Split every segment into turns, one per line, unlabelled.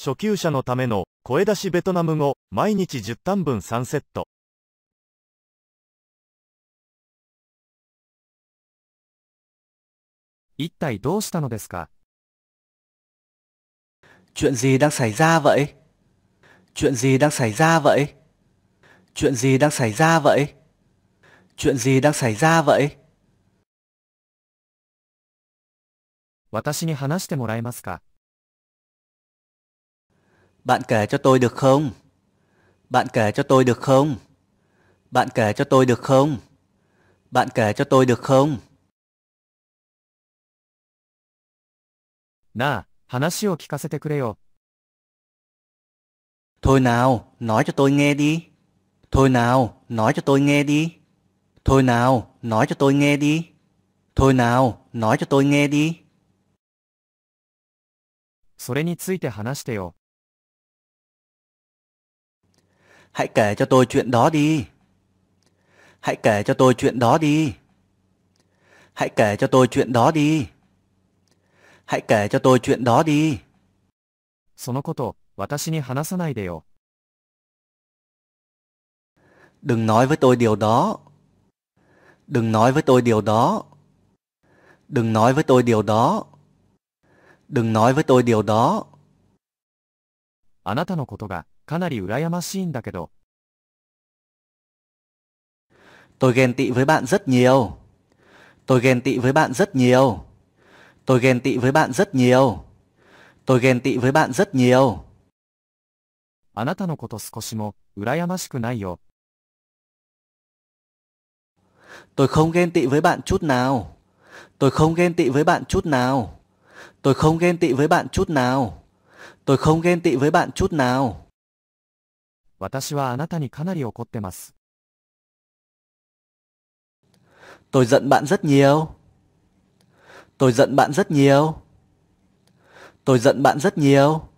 初級者のための声出しベトナム語毎日10単分3セット一体どうしたのですか Chuyện gì đang xảy ra vậy? Chuyện gì đang xảy ra vậy? Chuyện gì đang xảy ra vậy? Chuyện gì đang xảy ra vậy? 私に話してもらえますか Bạn kể cho tôi được không? Bạn kể cho tôi được không? Bạn kể cho tôi được không? Bạn kể cho tôi được không? Thôi nào, nói cho tôi nghe đi.
Thôi nào, nói cho tôi nghe đi. Thôi nào, nói cho tôi nghe đi.
Thôi nào, nói cho tôi nghe đi. それについて話してよ。Hãy kể cho tôi chuyện đó đi. Hãy kể cho tôi chuyện đó đi. Hãy kể cho tôi chuyện đó đi. Hãy kể cho tôi chuyện đó đi. Đừng nói với tôi điều đó. Đừng nói với tôi điều đó.
Đừng nói với tôi điều đó. Đừng nói với tôi điều đó.
あなたのことが Ka nari urayamashi da kedo. Tôi ghen tị với bạn rất nhiều. Tôi
ghen tị với bạn rất nhiều. Tôi ghen tị với bạn rất nhiều. Tôi ghen
tị với bạn rất nhiều. あなたのこと少しも羨ましくないよ。Tôi không ghen tị với bạn chút nào.
Tôi không ghen tị với bạn chút nào. Tôi không ghen tị với bạn chút nào.
Tôi không ghen tị với bạn chút nào. 私はあなたにかなり怒ってます。Tôi giận bạn rất nhiều. Tôi giận bạn rất nhiều. Tôi giận bạn rất nhiều.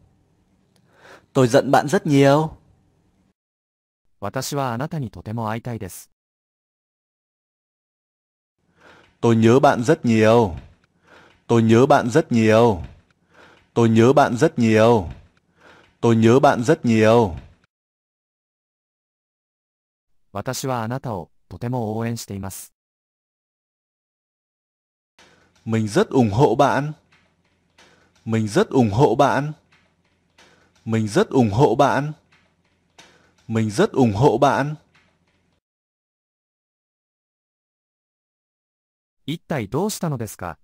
Tôi giận bạn rất nhiều. 私はあなたにとても会いたいです。Tôi
nhớ bạn rất nhiều. Tôi nhớ bạn rất nhiều. Tôi nhớ bạn
rất nhiều. Tôi nhớ bạn rất nhiều. 私はあなたをとても応援しています。Mình rất ủng hộ bạn. Mình rất ủng hộ bạn. Mình rất ủng hộ bạn. Mình rất ủng hộ bạn. 一体どうしたのですか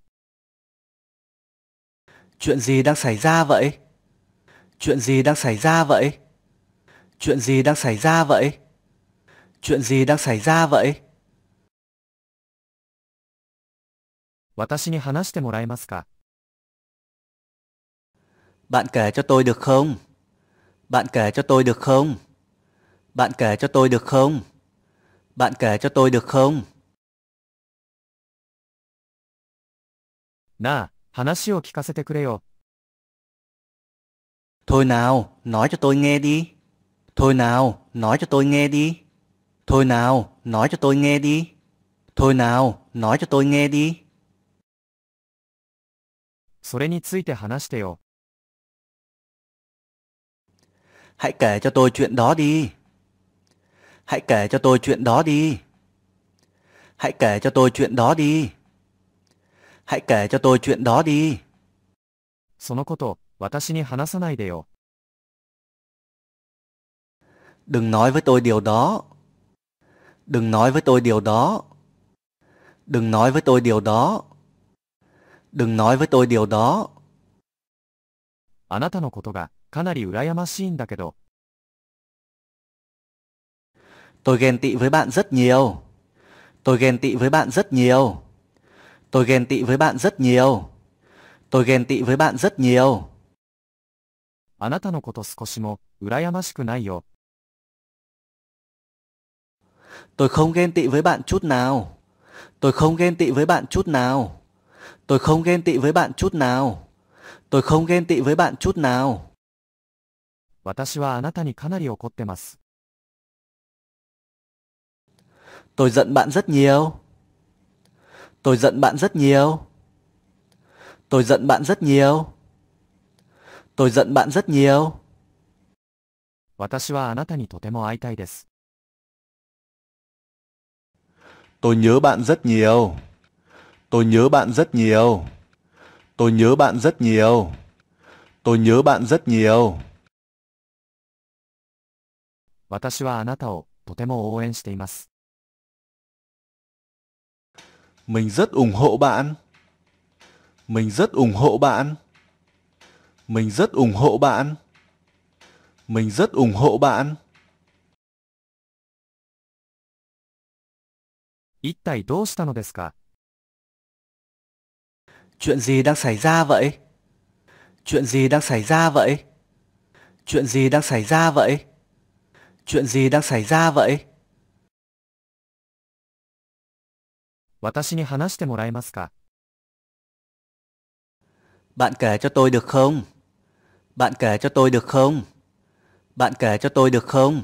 Chuyện gì đang xảy ra vậy?
Chuyện gì đang xảy ra vậy? Chuyện gì đang xảy ra vậy?
Chuyện gì đang xảy ra vậy? 私に話してもらえますか Bạn kể cho tôi được không? Bạn kể cho tôi được không? Bạn kể cho tôi được không? Bạn kể cho tôi được không? Thôi nào, nói cho tôi nghe đi. Thôi nào, nói cho tôi nghe đi. Thôi nào, nói cho tôi nghe đi. Thôi nào, nói cho tôi nghe đi. hãy kể cho tôi chuyện đó đi.
Hãy kể cho tôi chuyện đó đi. Hãy kể cho tôi chuyện đó đi.
Hãy kể cho tôi chuyện đó đi. そのこと、私に話さないでよ。Đừng nói với tôi điều
đó, Đừng nói với tôi điều đó. Đừng nói với tôi điều
đó. Đừng nói với tôi điều đó. あなたのことがかなり羨ましいんだけど。
Tôi ghen tị với bạn rất nhiều. Tôi ghen tị với bạn rất nhiều.
Tôi ghen tị với bạn rất nhiều. Tôi ghen tị với bạn rất nhiều. あなたのこと少しも羨ましくないよ。Tôi không ghen tị với bạn chút nào. Tôi không ghen tị với bạn
chút nào. Tôi không ghen tị với bạn chút nào. Tôi không ghen tị với bạn chút
nào. Tôi giận bạn rất nhiều. Tôi giận
bạn rất nhiều. Tôi giận bạn rất nhiều.
Tôi giận bạn rất nhiều. 私はあなたにとても会いたいです。Tôi nhớ bạn rất nhiều.
Tôi nhớ bạn rất nhiều. Tôi nhớ bạn rất nhiều. Tôi nhớ
bạn rất nhiều. 私はあなたをとても応援しています。Mình rất ủng hộ bạn. Mình rất ủng hộ bạn. Mình rất ủng hộ bạn. Mình rất ủng hộ bạn. 一体どうしたのですか Chuyện gì đang xảy ra vậy? Chuyện gì đang xảy ra vậy? Chuyện gì đang xảy ra vậy? Chuyện gì đang xảy ra vậy? 私に話してもらえますか Bạn kể cho tôi được không? Bạn kể cho tôi được không? Bạn kể cho tôi được không?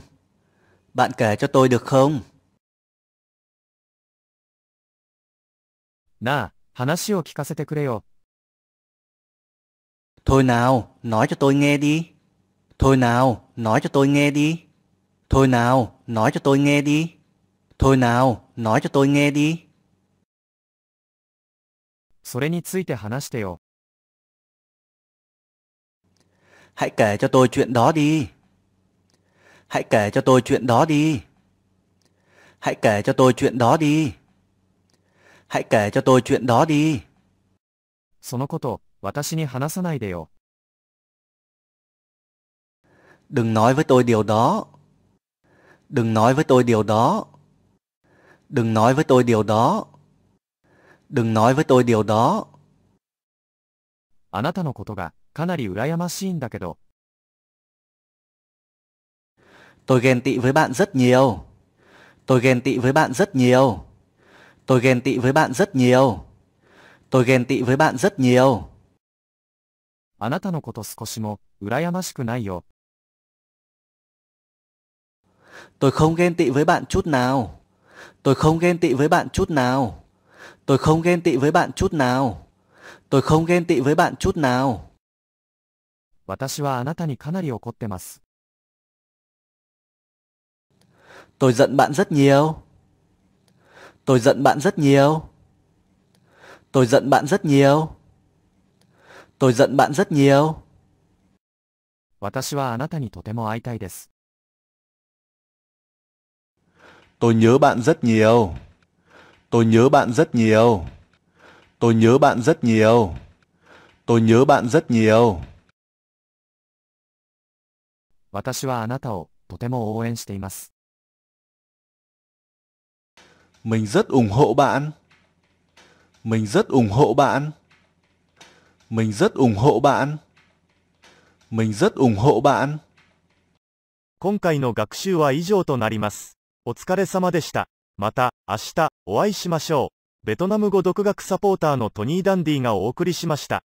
Bạn kể cho tôi được không? Thôi nào, nói
cho tôi nghe đi. Thôi nào, nói cho tôi nghe đi. Thôi nào, nói
cho tôi nghe đi. Thôi nào, nói cho tôi nghe đi. Hãy kể cho tôi chuyện đó đi. Hãy kể cho tôi chuyện đó đi.
Hãy kể cho tôi chuyện đó đi. Hãy kể cho tôi
chuyện đó đi. Đừng nói với tôi điều đó. Đừng nói
với tôi điều đó. Đừng nói với tôi điều đó. Đừng
nói với tôi điều đó. Tôi ghen tị với bạn rất nhiều.
Tôi ghen tị với bạn rất nhiều. Tôi ghen tị với bạn rất nhiều.
Tôi ghen tị với bạn rất nhiều. あなたのこと少しも羨ましくないよ。Tôi không ghen
tị với bạn chút nào. Tôi không ghen tị với bạn chút nào. Tôi không ghen tị
với bạn chút nào. Tôi không ghen tị với bạn chút nào. 私はあなたにかなり怒ってます。
Tôi giận bạn rất nhiều. Tôi giận bạn rất nhiều.
Tôi giận bạn rất nhiều. Tôi giận bạn rất nhiều. 私はあなたにとても会いたいです。Tôi nhớ bạn rất nhiều. Tôi nhớ bạn rất nhiều. Tôi nhớ bạn rất nhiều. Tôi nhớ bạn rất nhiều. 私はあなたをとても応援しています。Mình rất ủng hộ bạn.
Mình rất ủng hộ bạn. Mình rất ủng hộ bạn.
Mình rất ủng hộ bạn. 今回の学習は以上となります。お疲れ様でした。また明日お会いしましょう。ベトナム語独学サポーターのトニー・ダンディがお送りしました。